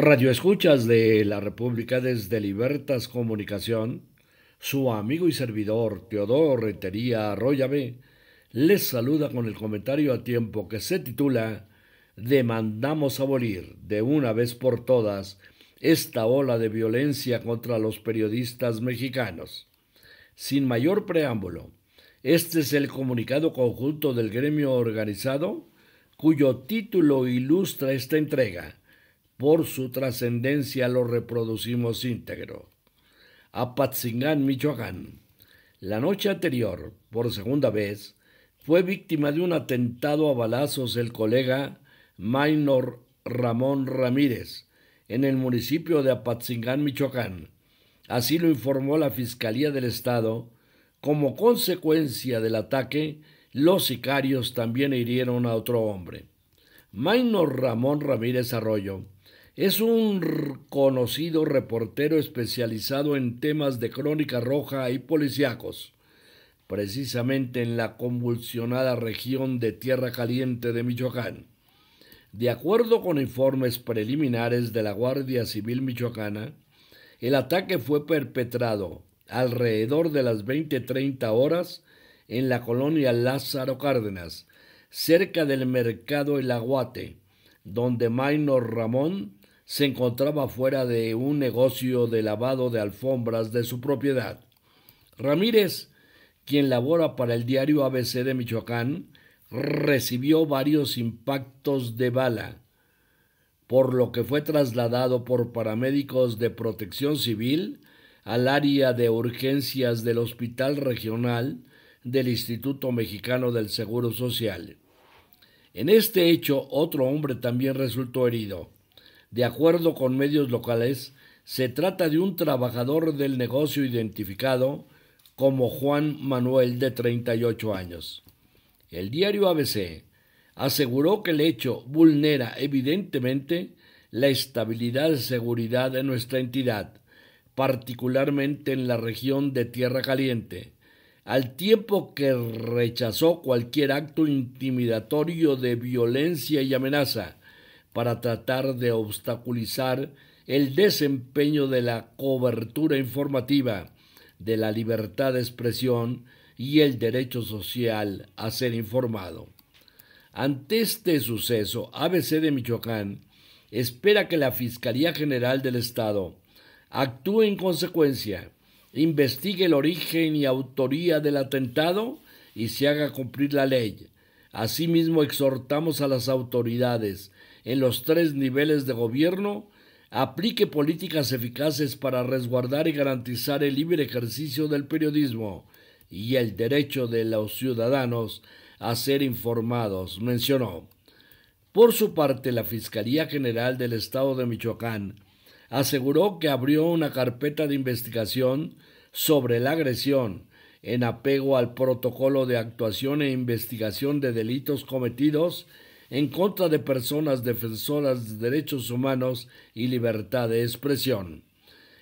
Radio Escuchas de la República desde Libertas Comunicación, su amigo y servidor Teodoro Retería Arroyave les saluda con el comentario a tiempo que se titula Demandamos abolir de una vez por todas esta ola de violencia contra los periodistas mexicanos. Sin mayor preámbulo, este es el comunicado conjunto del gremio organizado cuyo título ilustra esta entrega por su trascendencia lo reproducimos íntegro. Apatzingán, Michoacán. La noche anterior, por segunda vez, fue víctima de un atentado a balazos el colega Maynor Ramón Ramírez en el municipio de Apatzingán, Michoacán. Así lo informó la Fiscalía del Estado. Como consecuencia del ataque, los sicarios también hirieron a otro hombre. Maynor Ramón Ramírez Arroyo es un conocido reportero especializado en temas de crónica roja y policíacos, precisamente en la convulsionada región de Tierra Caliente de Michoacán. De acuerdo con informes preliminares de la Guardia Civil Michoacana, el ataque fue perpetrado alrededor de las 20:30 horas en la colonia Lázaro Cárdenas, cerca del mercado El Aguate, donde Maynor Ramón se encontraba fuera de un negocio de lavado de alfombras de su propiedad. Ramírez, quien labora para el diario ABC de Michoacán, recibió varios impactos de bala, por lo que fue trasladado por paramédicos de protección civil al área de urgencias del Hospital Regional del Instituto Mexicano del Seguro Social. En este hecho, otro hombre también resultó herido. De acuerdo con medios locales, se trata de un trabajador del negocio identificado como Juan Manuel de 38 años. El diario ABC aseguró que el hecho vulnera evidentemente la estabilidad y seguridad de nuestra entidad, particularmente en la región de Tierra Caliente, al tiempo que rechazó cualquier acto intimidatorio de violencia y amenaza, para tratar de obstaculizar el desempeño de la cobertura informativa, de la libertad de expresión y el derecho social a ser informado. Ante este suceso, ABC de Michoacán espera que la Fiscalía General del Estado actúe en consecuencia, investigue el origen y autoría del atentado y se haga cumplir la ley. Asimismo, exhortamos a las autoridades en los tres niveles de gobierno, aplique políticas eficaces para resguardar y garantizar el libre ejercicio del periodismo y el derecho de los ciudadanos a ser informados, mencionó. Por su parte, la Fiscalía General del Estado de Michoacán aseguró que abrió una carpeta de investigación sobre la agresión en apego al protocolo de actuación e investigación de delitos cometidos en contra de personas defensoras de derechos humanos y libertad de expresión.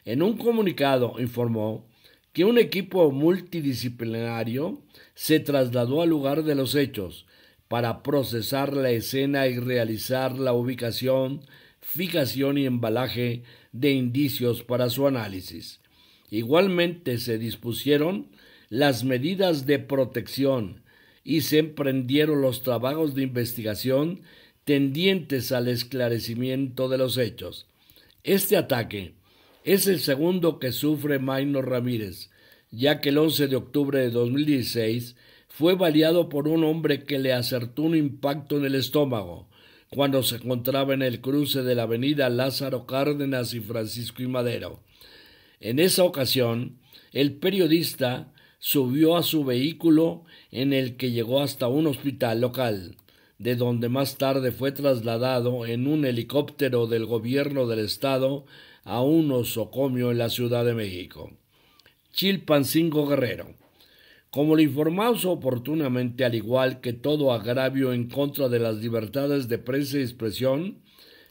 En un comunicado informó que un equipo multidisciplinario se trasladó al lugar de los hechos para procesar la escena y realizar la ubicación, fijación y embalaje de indicios para su análisis. Igualmente se dispusieron las medidas de protección, y se emprendieron los trabajos de investigación tendientes al esclarecimiento de los hechos. Este ataque es el segundo que sufre Maino Ramírez, ya que el 11 de octubre de 2016 fue baleado por un hombre que le acertó un impacto en el estómago cuando se encontraba en el cruce de la avenida Lázaro Cárdenas y Francisco y Madero. En esa ocasión, el periodista subió a su vehículo en el que llegó hasta un hospital local, de donde más tarde fue trasladado en un helicóptero del gobierno del estado a un osocomio en la Ciudad de México. Chilpancingo Guerrero. Como le informamos oportunamente, al igual que todo agravio en contra de las libertades de prensa y expresión,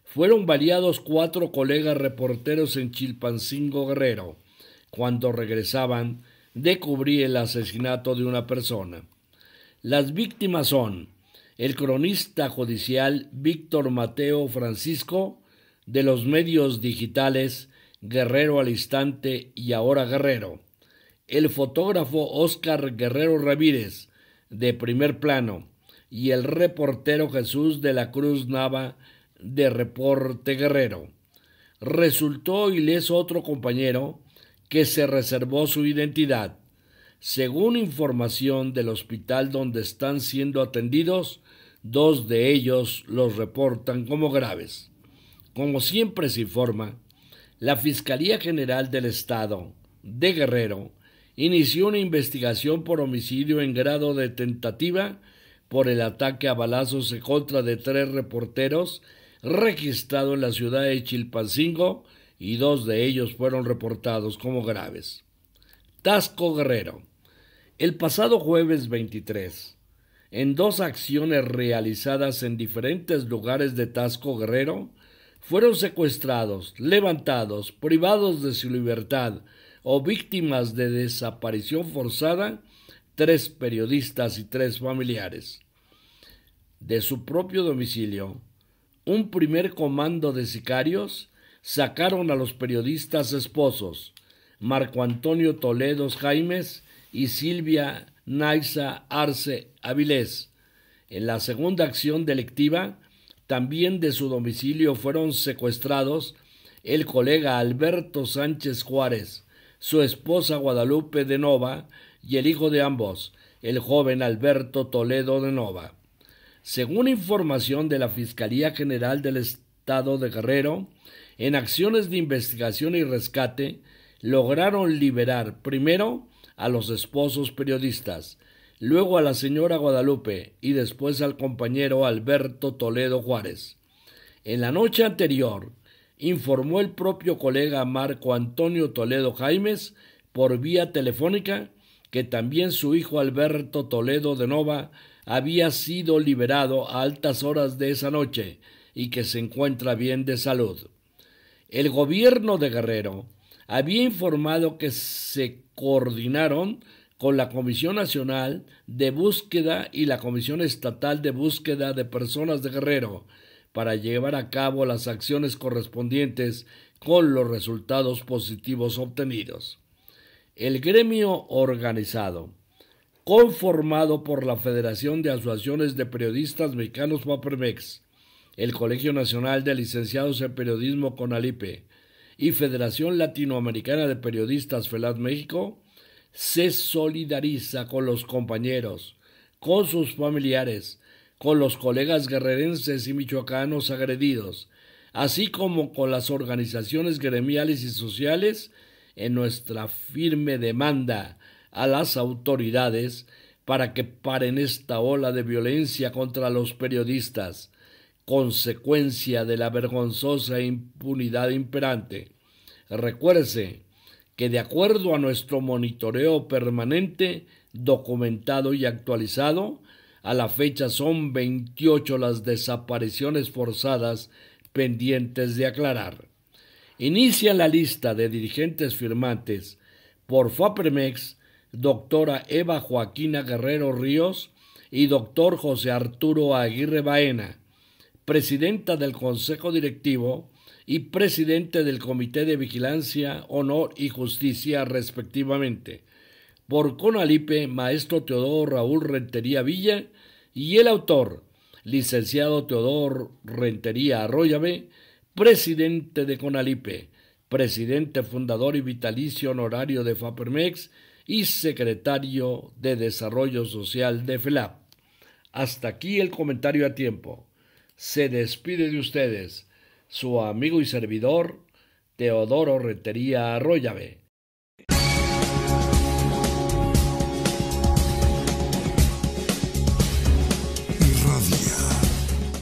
fueron variados cuatro colegas reporteros en Chilpancingo Guerrero cuando regresaban Descubrí el asesinato de una persona. Las víctimas son el cronista judicial Víctor Mateo Francisco, de los medios digitales Guerrero al Instante y Ahora Guerrero, el fotógrafo Óscar Guerrero Ramírez, de primer plano, y el reportero Jesús de la Cruz Nava, de Reporte Guerrero. Resultó ileso otro compañero, que se reservó su identidad. Según información del hospital donde están siendo atendidos, dos de ellos los reportan como graves. Como siempre se informa, la Fiscalía General del Estado de Guerrero inició una investigación por homicidio en grado de tentativa por el ataque a balazos en contra de tres reporteros registrado en la ciudad de Chilpancingo y dos de ellos fueron reportados como graves. Tasco Guerrero. El pasado jueves 23, en dos acciones realizadas en diferentes lugares de Tasco Guerrero, fueron secuestrados, levantados, privados de su libertad o víctimas de desaparición forzada tres periodistas y tres familiares. De su propio domicilio, un primer comando de sicarios sacaron a los periodistas esposos, Marco Antonio Toledos Jaimes y Silvia Naisa Arce Avilés. En la segunda acción delictiva, también de su domicilio fueron secuestrados el colega Alberto Sánchez Juárez, su esposa Guadalupe de Nova y el hijo de ambos, el joven Alberto Toledo de Nova. Según información de la Fiscalía General del Estado de Guerrero, en acciones de investigación y rescate, lograron liberar primero a los esposos periodistas, luego a la señora Guadalupe y después al compañero Alberto Toledo Juárez. En la noche anterior, informó el propio colega Marco Antonio Toledo Jaimes por vía telefónica que también su hijo Alberto Toledo de Nova había sido liberado a altas horas de esa noche y que se encuentra bien de salud. El gobierno de Guerrero había informado que se coordinaron con la Comisión Nacional de Búsqueda y la Comisión Estatal de Búsqueda de Personas de Guerrero para llevar a cabo las acciones correspondientes con los resultados positivos obtenidos. El gremio organizado, conformado por la Federación de Asociaciones de Periodistas Mexicanos Papermex, el Colegio Nacional de Licenciados en Periodismo CONALIPE y Federación Latinoamericana de Periodistas Felaz México se solidariza con los compañeros, con sus familiares, con los colegas guerrerenses y michoacanos agredidos, así como con las organizaciones gremiales y sociales en nuestra firme demanda a las autoridades para que paren esta ola de violencia contra los periodistas, consecuencia de la vergonzosa impunidad imperante. Recuérdese que de acuerdo a nuestro monitoreo permanente, documentado y actualizado, a la fecha son 28 las desapariciones forzadas pendientes de aclarar. Inicia la lista de dirigentes firmantes por FAPREMEX, doctora Eva Joaquina Guerrero Ríos y doctor José Arturo Aguirre Baena presidenta del Consejo Directivo y presidente del Comité de Vigilancia, Honor y Justicia, respectivamente. Por Conalipe, maestro Teodoro Raúl Rentería Villa y el autor, licenciado Teodoro Rentería Arroyave, presidente de Conalipe, presidente fundador y vitalicio honorario de FAPERMEX y secretario de Desarrollo Social de FELAP. Hasta aquí el comentario a tiempo se despide de ustedes su amigo y servidor Teodoro Retería Arroyave